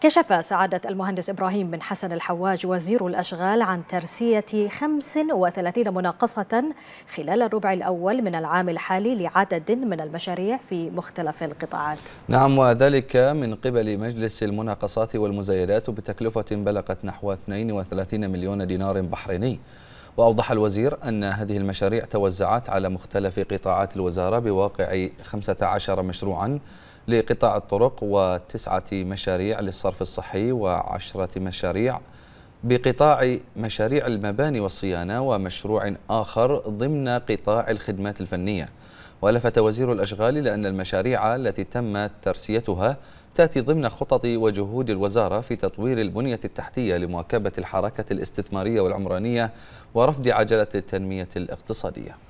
كشف سعادة المهندس إبراهيم بن حسن الحواج وزير الأشغال عن ترسية 35 مناقصة خلال الربع الأول من العام الحالي لعدد من المشاريع في مختلف القطاعات نعم وذلك من قبل مجلس المناقصات والمزايدات بتكلفة بلغت نحو 32 مليون دينار بحريني وأوضح الوزير أن هذه المشاريع توزعت على مختلف قطاعات الوزارة بواقع 15 مشروعاً لقطاع الطرق وتسعة مشاريع للصرف الصحي وعشرة مشاريع بقطاع مشاريع المباني والصيانة ومشروع آخر ضمن قطاع الخدمات الفنية ولفت وزير الأشغال لأن المشاريع التي تم ترسيتها تأتي ضمن خطط وجهود الوزارة في تطوير البنية التحتية لمواكبة الحركة الاستثمارية والعمرانية ورفض عجلة التنمية الاقتصادية